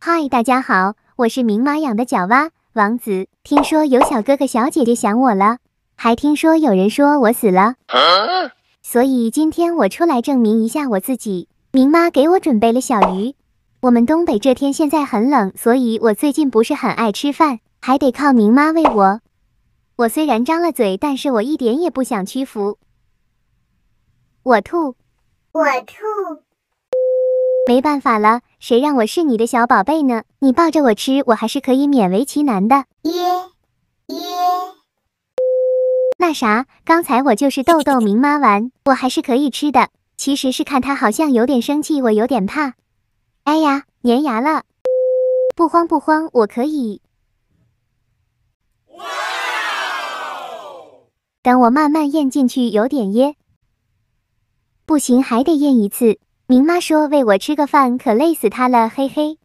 嗨，大家好，我是明妈养的角蛙王子。听说有小哥哥小姐姐想我了，还听说有人说我死了，所以今天我出来证明一下我自己。明妈给我准备了小鱼。我们东北这天现在很冷，所以我最近不是很爱吃饭，还得靠明妈喂我。我虽然张了嘴，但是我一点也不想屈服。我吐，我吐。没办法了，谁让我是你的小宝贝呢？你抱着我吃，我还是可以勉为其难的。耶耶，那啥，刚才我就是豆豆明妈玩，我还是可以吃的。其实是看他好像有点生气，我有点怕。哎呀，粘牙了，不慌不慌，我可以。等我慢慢咽进去，有点噎，不行，还得咽一次。明妈说：“喂我吃个饭，可累死她了，嘿嘿。”